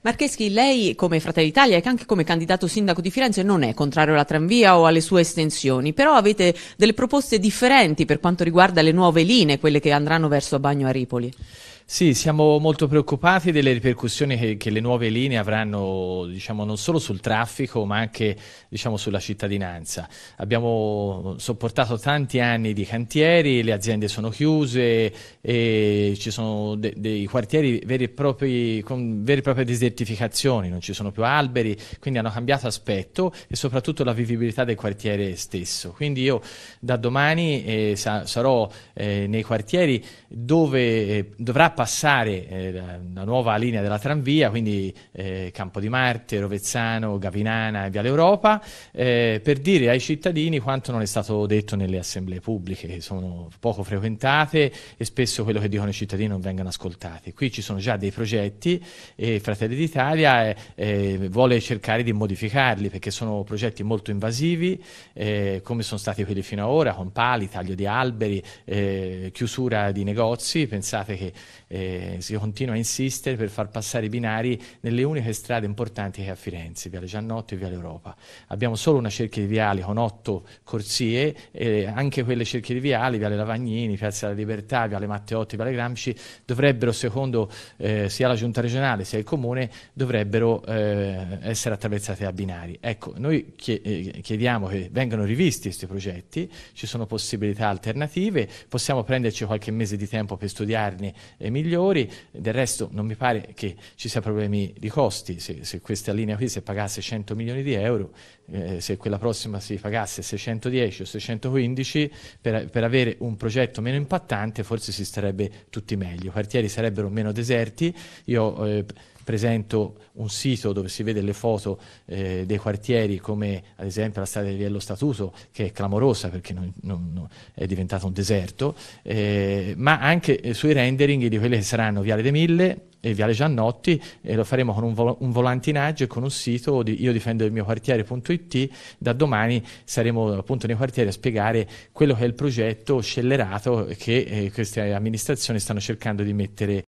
Marcheschi, lei come Fratelli Italia e anche come candidato sindaco di Firenze non è contrario alla tranvia o alle sue estensioni, però avete delle proposte differenti per quanto riguarda le nuove linee, quelle che andranno verso Bagno a Ripoli. Sì, siamo molto preoccupati delle ripercussioni che, che le nuove linee avranno diciamo, non solo sul traffico ma anche diciamo, sulla cittadinanza. Abbiamo sopportato tanti anni di cantieri, le aziende sono chiuse, ci sono de dei quartieri veri e propri, con vere e proprie desertificazioni, non ci sono più alberi, quindi hanno cambiato aspetto e soprattutto la vivibilità del quartiere stesso. Quindi io da domani eh, sa sarò eh, nei quartieri dove eh, dovrà passare eh, la nuova linea della tranvia, quindi eh, Campo di Marte, Rovezzano, Gavinana e Viale Europa, eh, per dire ai cittadini quanto non è stato detto nelle assemblee pubbliche, che sono poco frequentate e spesso quello che dicono i cittadini non vengono ascoltati. Qui ci sono già dei progetti e Fratelli d'Italia eh, eh, vuole cercare di modificarli perché sono progetti molto invasivi, eh, come sono stati quelli fino ad ora, con pali, taglio di alberi, chiusura di negozi, pensate che eh, si continua a insistere per far passare i binari nelle uniche strade importanti che ha a Firenze, Viale Giannotto e Viale Europa. Abbiamo solo una cerchia di viali con otto corsie, e anche quelle cerchie di viali, Viale Lavagnini, Piazza della Libertà, Viale Matteotti, Viale Gramsci, dovrebbero, secondo eh, sia la Giunta regionale sia il Comune, dovrebbero eh, essere attraversate a binari. Ecco, noi eh, chiediamo che vengano rivisti questi progetti, ci sono possibilità alternative, possiamo prenderci qualche mese di tempo per studiarne e migliori, del resto non mi pare che ci sia problemi di costi, se, se questa linea qui si pagasse 100 milioni di euro, eh, se quella prossima si pagasse 610 o 615, per, per avere un progetto meno impattante forse si starebbe tutti meglio, i quartieri sarebbero meno deserti, io... Eh, presento un sito dove si vede le foto eh, dei quartieri come ad esempio la strada di Viello Statuto che è clamorosa perché non, non, non è diventato un deserto, eh, ma anche sui rendering di quelle che saranno Viale De Mille e Viale Giannotti e lo faremo con un, vol un volantinaggio e con un sito di io difendo il mio quartiere.it da domani saremo appunto nei quartieri a spiegare quello che è il progetto scellerato che eh, queste amministrazioni stanno cercando di mettere